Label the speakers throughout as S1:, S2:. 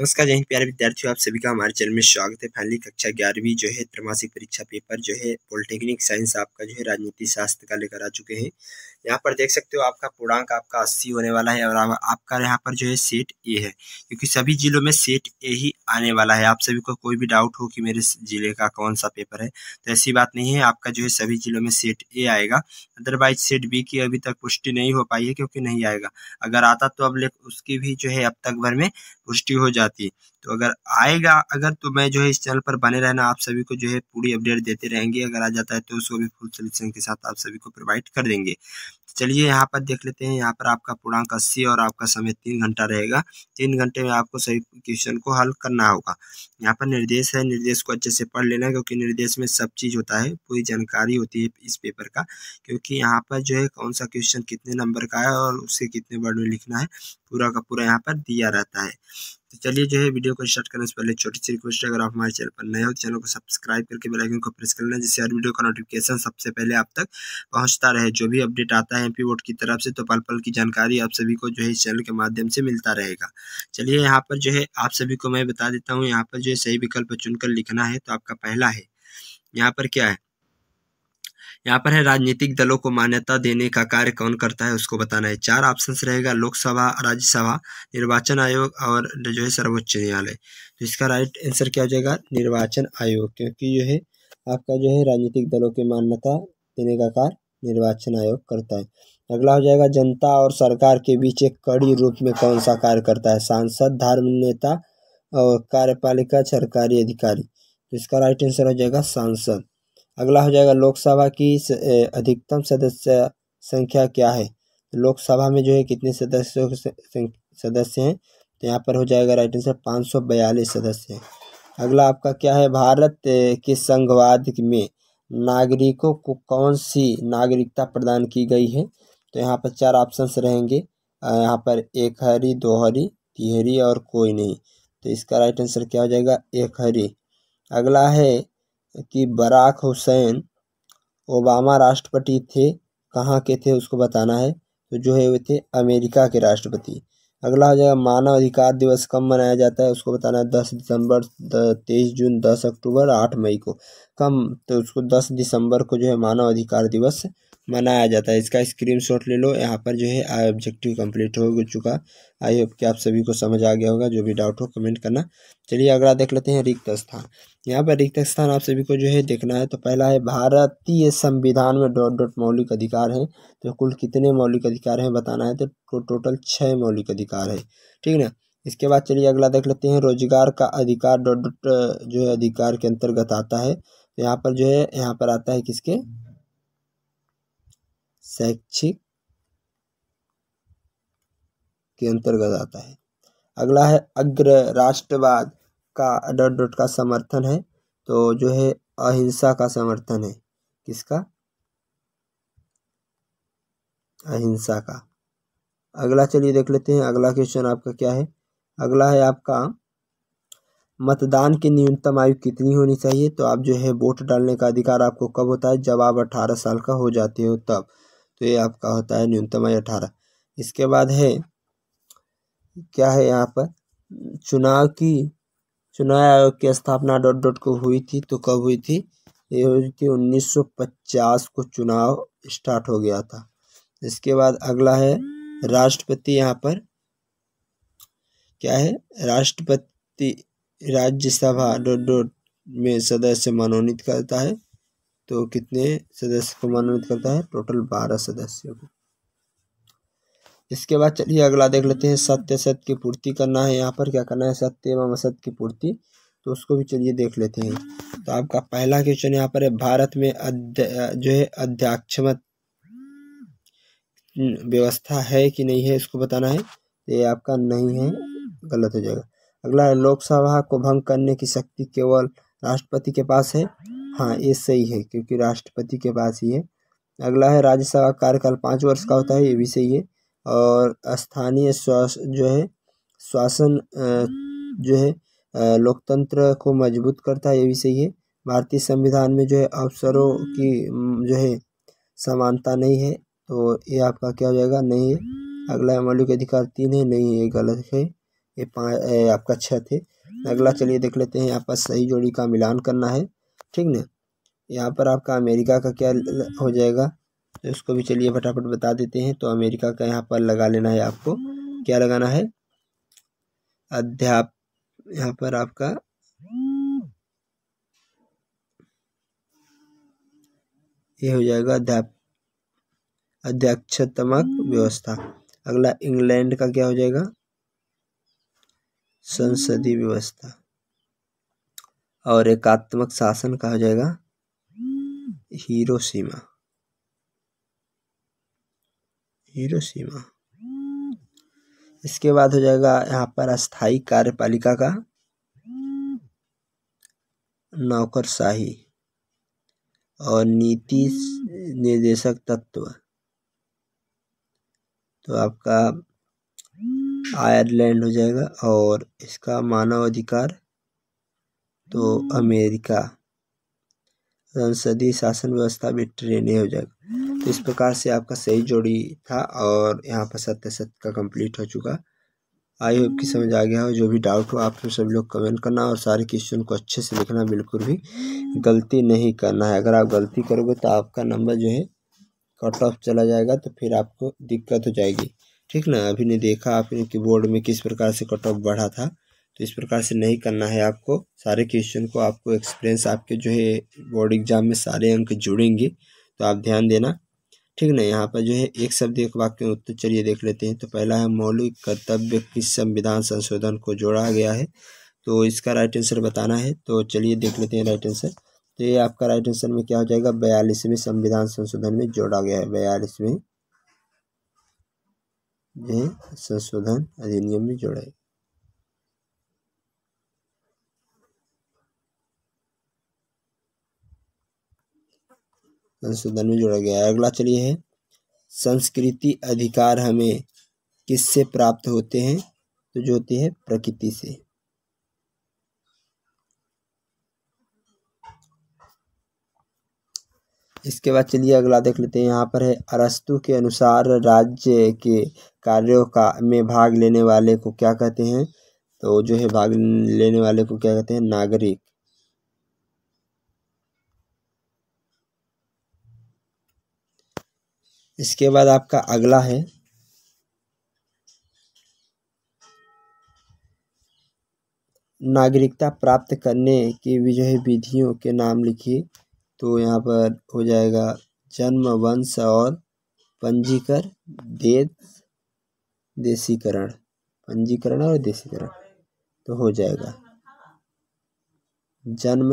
S1: नमस्कार जय हिंद प्यारे विद्यार्थियों आप सभी का हमारे चैनल में स्वागत है पहली कक्षा ग्यारहवीं जो है त्रमासिक परीक्षा पेपर जो है पॉलिटेक्निक साइंस आपका जो है राजनीति शास्त्र का लेकर आ चुके हैं यहाँ पर देख सकते हो आपका पूर्णांक आपका अस्सी होने वाला है और आपका यहाँ पर जो है सेट ए है क्योंकि सभी जिलों में सेट ए ही आने वाला है आप सभी को कोई भी डाउट हो कि मेरे जिले का कौन सा पेपर है तो ऐसी बात नहीं है आपका जो है सभी जिलों में सेट ए आएगा अदरवाइज सेट बी की अभी तक पुष्टि नहीं हो पाई है क्योंकि नहीं आएगा अगर आता तो अब उसकी भी जो है अब तक भर में पुष्टि हो जाती जाती है तो अगर आएगा अगर तो मैं जो है इस चैनल पर बने रहना आप सभी को जो है पूरी अपडेट देते रहेंगे अगर आ जाता है तो उसको भी फुल सोल्यूशन के साथ आप सभी को प्रोवाइड कर देंगे चलिए यहाँ पर देख लेते हैं यहाँ पर आपका पूर्णांक अस्सी और आपका समय तीन घंटा रहेगा तीन घंटे में आपको सभी क्वेश्चन को हल करना होगा यहाँ पर निर्देश है निर्देश को अच्छे से पढ़ लेना क्योंकि निर्देश में सब चीज़ होता है पूरी जानकारी होती है इस पेपर का क्योंकि यहाँ पर जो है कौन सा क्वेश्चन कितने नंबर का है और उसे कितने वर्ड में लिखना है पूरा का पूरा यहाँ पर दिया रहता है तो चलिए जो है वीडियो को स्टार्ट करने से पहले छोटी सी रिक्वेस्ट अगर आप हमारे चैनल पर नए हो तो चैनल को सब्सक्राइब करके बेल आइकन को प्रेस कर लेना जिससे हर वीडियो का नोटिफिकेशन सबसे पहले आप तक पहुंचता रहे जो भी अपडेट आता है हैं पीवोट की तरफ से तो पल पल की जानकारी आप सभी को जो है इस चैनल के माध्यम से मिलता रहेगा चलिए यहाँ पर जो है आप सभी को मैं बता देता हूँ यहाँ पर जो है सही विकल्प चुनकर लिखना है तो आपका पहला है यहाँ पर क्या है यहाँ पर है राजनीतिक दलों को मान्यता देने का कार्य कौन करता है उसको बताना है चार ऑप्शन रहेगा लोकसभा राज्यसभा निर्वाचन आयोग और जो है सर्वोच्च न्यायालय तो इसका राइट आंसर क्या हो जाएगा निर्वाचन आयोग क्योंकि जो है आपका जो है राजनीतिक दलों की मान्यता देने का कार्य निर्वाचन आयोग करता है अगला हो जाएगा जनता और सरकार के बीच एक कड़ी रूप में कौन सा कार्य करता है सांसद धर्म नेता और कार्यपालिका सरकारी अधिकारी तो इसका राइट आंसर हो जाएगा सांसद अगला हो जाएगा लोकसभा की अधिकतम सदस्य संख्या क्या है लोकसभा में जो है कितने सदस्यों के सदस्य हैं तो यहाँ पर हो जाएगा राइट आंसर पाँच सौ बयालीस सदस्य अगला आपका क्या है भारत के संघवाद में नागरिकों को कौन सी नागरिकता प्रदान की गई है तो यहाँ पर चार ऑप्शंस रहेंगे यहाँ पर एक हरी दो हरी तिहरी और कोई नहीं तो इसका राइट आंसर क्या हो जाएगा एक हरी अगला है कि बराक हुसैन ओबामा राष्ट्रपति थे कहाँ के थे उसको बताना है तो जो है वे थे अमेरिका के राष्ट्रपति अगला हो जाएगा मानव अधिकार दिवस कब मनाया जाता है उसको बताना है दस दिसंबर तेईस जून दस अक्टूबर आठ मई को कम तो उसको दस दिसंबर को जो है मानव अधिकार दिवस मनाया जाता है इसका शॉट ले लो यहाँ पर जो है आई ऑब्जेक्टिव कम्प्लीट हो चुका आई होप कि आप सभी को समझ आ गया होगा जो भी डाउट हो कमेंट करना चलिए अगला देख लेते हैं रिक्त स्थान यहाँ पर रिक्त स्थान आप सभी को जो है देखना है तो पहला है भारतीय संविधान में डॉट डॉट मौलिक अधिकार है तो कुल कितने मौलिक अधिकार हैं बताना है तो टोटल छः मौलिक अधिकार है ठीक ना इसके बाद चलिए अगला देख लेते हैं रोजगार का अधिकार डॉट डॉट जो है अधिकार के अंतर्गत आता है तो यहाँ पर जो है यहाँ पर आता है किसके शैक्षिक के अंतर्गत आता है अगला है अग्र राष्ट्रवाद का डॉट डॉट का समर्थन है तो जो है अहिंसा का समर्थन है किसका अहिंसा का अगला चलिए देख लेते हैं अगला क्वेश्चन आपका क्या है अगला है आपका मतदान की न्यूनतम आयु कितनी होनी चाहिए तो आप जो है वोट डालने का अधिकार आपको कब होता है जब आप अठारह साल का हो जाते हो तब तो ये आपका होता है न्यूनतम आयु अठारह इसके बाद है क्या है यहाँ पर चुनाव की चुनाव आयोग की स्थापना डॉट डॉट को हुई थी तो कब हुई थी ये हुई थी 1950 को चुनाव स्टार्ट हो गया था इसके बाद अगला है राष्ट्रपति यहाँ पर क्या है राष्ट्रपति राज्यसभा डॉट डॉट में सदस्य मनोनीत करता है तो कितने सदस्य को मनोनीत करता है टोटल बारह सदस्यों को इसके बाद चलिए अगला देख लेते हैं सत्य सत्य की पूर्ति करना है यहाँ पर क्या करना है सत्य एवं असत्य की पूर्ति तो उसको भी चलिए देख लेते हैं तो आपका पहला क्वेश्चन यहाँ पर है भारत में अध्य जो है अध्याक्षमत व्यवस्था है कि नहीं है इसको बताना है ये आपका नहीं है गलत हो जाएगा अगला लोकसभा को भंग करने की शक्ति केवल राष्ट्रपति के पास है हाँ ये सही है क्योंकि राष्ट्रपति के पास ही है अगला है राज्यसभा कार्यकाल पाँच वर्ष का होता है ये भी सही है और स्थानीय स्वास जो है शासन जो है लोकतंत्र को मजबूत करता है ये भी सही है भारतीय संविधान में जो है अवसरों की जो है समानता नहीं है तो ये आपका क्या हो जाएगा नहीं है अगला है मौलिक अधिकार तीन है नहीं ये गलत है ये पाँच आपका छः थे अगला चलिए देख लेते हैं आपका सही जोड़ी का मिलान करना है ठीक ना यहाँ पर आपका अमेरिका का क्या हो जाएगा तो इसको भी चलिए फटाफट बता देते हैं तो अमेरिका का यहाँ पर लगा लेना है आपको क्या लगाना है अध्याप यहाँ पर आपका ये हो जाएगा अध्याप अध्यक्षतमक व्यवस्था अगला इंग्लैंड का क्या हो जाएगा संसदीय व्यवस्था और एकात्मक शासन का हो जाएगा हीरो सीमा इसके बाद हो जाएगा यहाँ पर अस्थाई कार्यपालिका का नौकरशाही और नीति निर्देशक तत्व तो आपका आयरलैंड हो जाएगा और इसका मानव अधिकार तो अमेरिका संसदीय शासन व्यवस्था भी ट्रेन हो जाएगा तो इस प्रकार से आपका सही जोड़ी था और यहाँ पर सत्य सत्य का कंप्लीट हो चुका आई होप कि समझ आ गया हो जो भी डाउट हो आप तो सभी लोग कमेंट करना और सारे क्वेश्चन को अच्छे से लिखना बिल्कुल भी गलती नहीं करना है अगर आप गलती करोगे तो आपका नंबर जो है कट ऑफ चला जाएगा तो फिर आपको दिक्कत हो जाएगी ठीक ना अभी ने देखा आपने बोर्ड में किस प्रकार से कट ऑफ बढ़ा था तो इस प्रकार से नहीं करना है आपको सारे क्वेश्चन को आपको एक्सपीरियंस आपके जो है बोर्ड एग्जाम में सारे अंक जुड़ेंगे तो आप ध्यान देना ठीक ना यहाँ पर जो है एक शब्द एक वाक्य में उत्तर चलिए देख लेते हैं तो पहला है मौलिक कर्तव्य किस संविधान संशोधन को जोड़ा गया है तो इसका राइट आंसर बताना है तो चलिए देख लेते हैं राइट आंसर तो ये आपका राइट आंसर में क्या हो जाएगा बयालीसवें संविधान संशोधन में जोड़ा गया है बयालीसवें संशोधन अधिनियम में जोड़ा है संशोधन में जोड़ा गया है अगला चलिए है संस्कृति अधिकार हमें किससे प्राप्त होते हैं तो जो होती है प्रकृति से इसके बाद चलिए अगला देख लेते हैं यहाँ पर है अरस्तु के अनुसार राज्य के कार्यों का में भाग लेने वाले को क्या कहते हैं तो जो है भाग लेने वाले को क्या कहते हैं नागरिक इसके बाद आपका अगला है नागरिकता प्राप्त करने की विजय विधियों के नाम लिखिए तो यहाँ पर हो जाएगा जन्म वंश और पंजीकर देश देशीकरण पंजीकरण और देशीकरण तो हो जाएगा जन्म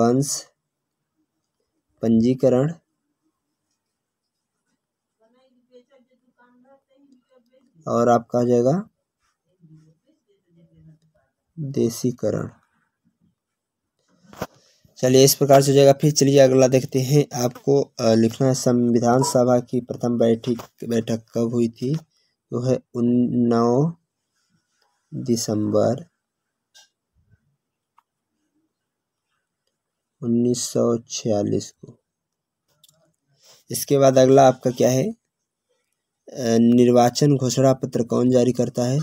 S1: वंश पंजीकरण और आपका आ जाएगा देसीकरण चलिए इस प्रकार से हो जाएगा फिर चलिए अगला देखते हैं आपको लिखना है संविधान सभा की प्रथम बैठक बैठक कब हुई थी तो है उन नौ दिसंबर उन्नीस सौ छियालीस को इसके बाद अगला आपका क्या है निर्वाचन घोषणा पत्र कौन जारी करता है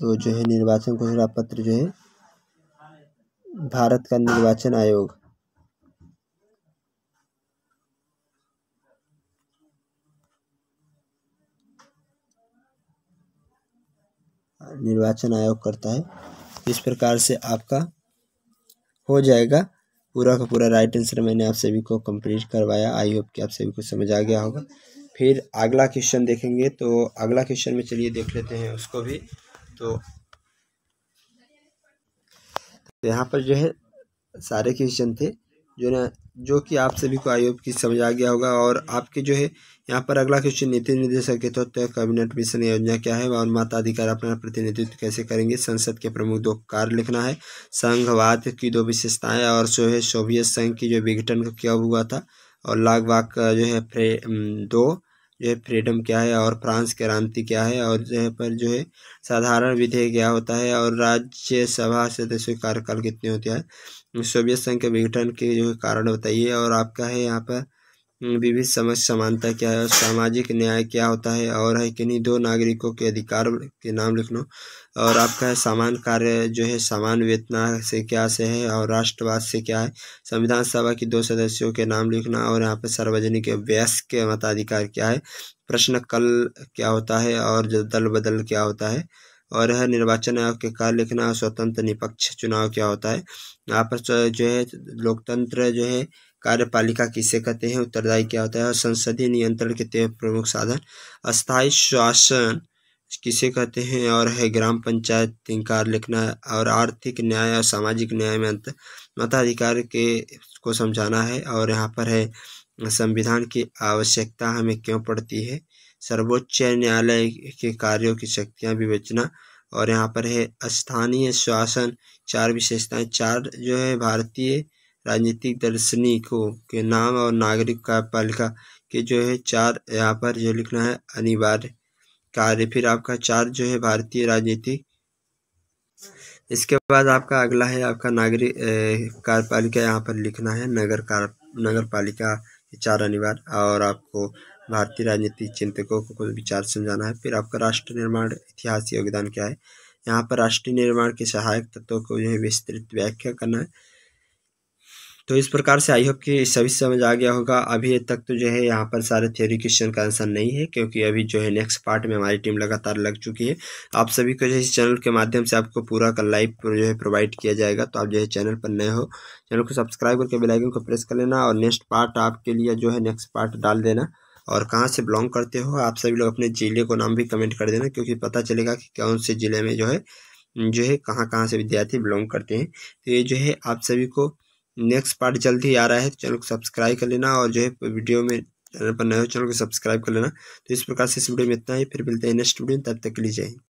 S1: तो जो है निर्वाचन घोषणा पत्र जो है भारत का निर्वाचन आयोग निर्वाचन आयोग करता है इस प्रकार से आपका हो जाएगा पूरा का पूरा राइट आंसर मैंने आप सभी को कंप्लीट करवाया आई होप कि आप सभी को समझ आ गया होगा फिर अगला क्वेश्चन देखेंगे तो अगला क्वेश्चन में चलिए देख लेते हैं उसको भी तो यहाँ पर जो है सारे क्वेश्चन थे जो ना जो कि आप सभी को आयोग की समझ आ गया होगा और आपके जो है यहाँ पर अगला क्वेश्चन नीति निर्देशक के तौर तो पर कैबिनेट मिशन योजना क्या है और माता अधिकार अपना प्रतिनिधित्व कैसे करेंगे संसद के प्रमुख दो कार्य लिखना है संघवाद की दो विशेषताएं और जो है सोवियत संघ की जो विघटन क्या हुआ था और लागवाक जो है फ्रे दो जो है फ्रीडम क्या है और फ्रांस क्रांति क्या है और यहाँ पर जो है साधारण विधेयक क्या होता है और राज्यसभा सभा सदस्य कार्यकाल कितने होते हैं सोवियत संघ के विघटन के जो कारण बताइए और आपका है यहाँ पर विविध समझ समानता क्या है और सामाजिक न्याय क्या होता है और है किन्हीं दो नागरिकों के अधिकार के नाम लिख लो और आपका सामान कार्य जो है सामान वेतना से क्या से है और राष्ट्रवाद से क्या है संविधान सभा के दो सदस्यों के नाम लिखना और यहाँ पर सार्वजनिक व्यास के मताधिकार क्या है प्रश्न कल क्या होता है और जो दल बदल क्या होता है और है निर्वाचन आयोग के कार्य लिखना और स्वतंत्र निपक्ष चुनाव क्या होता है यहाँ पर जो है लोकतंत्र जो है कार्यपालिका किसे कहते हैं उत्तरदायी क्या होता है और संसदीय नियंत्रण के प्रमुख साधन अस्थायी शासन किसे कहते हैं और है ग्राम पंचायत तिंकार लिखना और आर्थिक न्याय और सामाजिक न्याय में अंतर मताधिकार के को समझाना है और यहाँ पर है संविधान की आवश्यकता हमें क्यों पड़ती है सर्वोच्च न्यायालय के कार्यों की शक्तियाँ विवेचना और यहाँ पर है स्थानीय शासन चार विशेषताएं चार जो है भारतीय राजनीतिक दर्शनी को के नाम और नागरिक का पालिका के जो है चार यहाँ पर जो लिखना है अनिवार्य कार्य फिर आपका चार जो है भारतीय राजनीति इसके बाद आपका अगला है आपका नागरिक कार्यपालिका यहाँ पर लिखना है नगर कार नगर पालिका चार अनिवार्य और आपको भारतीय राजनीतिक चिंतकों को कुछ विचार समझाना है फिर आपका राष्ट्र निर्माण इतिहास योगदान क्या है यहाँ पर राष्ट्रीय निर्माण के सहायक तत्वों को जो है विस्तृत व्याख्या करना है तो इस प्रकार से आई होप कि सभी समझ आ गया होगा अभी तक तो जो है यहाँ पर सारे थ्योरी क्वेश्चन का आंसर नहीं है क्योंकि अभी जो है नेक्स्ट पार्ट में हमारी टीम लगातार लग चुकी है आप सभी को जो है इस चैनल के माध्यम से आपको पूरा का लाइव जो है प्रोवाइड किया जाएगा तो आप जो है चैनल पर नए हो चैनल को सब्सक्राइब करके बेलाइकन को प्रेस कर लेना और नेक्स्ट पार्ट आपके लिए जो है नेक्स्ट पार्ट डाल देना और कहाँ से बिलोंग करते हो आप सभी लोग अपने ज़िले को नाम भी कमेंट कर देना क्योंकि पता चलेगा कि कौन से ज़िले में जो है जो है कहाँ कहाँ से विद्यार्थी बिलोंग करते हैं तो ये जो है आप सभी को नेक्स्ट पार्ट जल्द ही आ रहा है तो चैनल को सब्सक्राइब कर लेना और जो है वीडियो में चैनल पर नए हो चैनल को सब्सक्राइब कर लेना तो इस प्रकार से इस वीडियो में इतना ही फिर मिलते हैं नेक्स्ट वीडियो तब तक के लिए जाए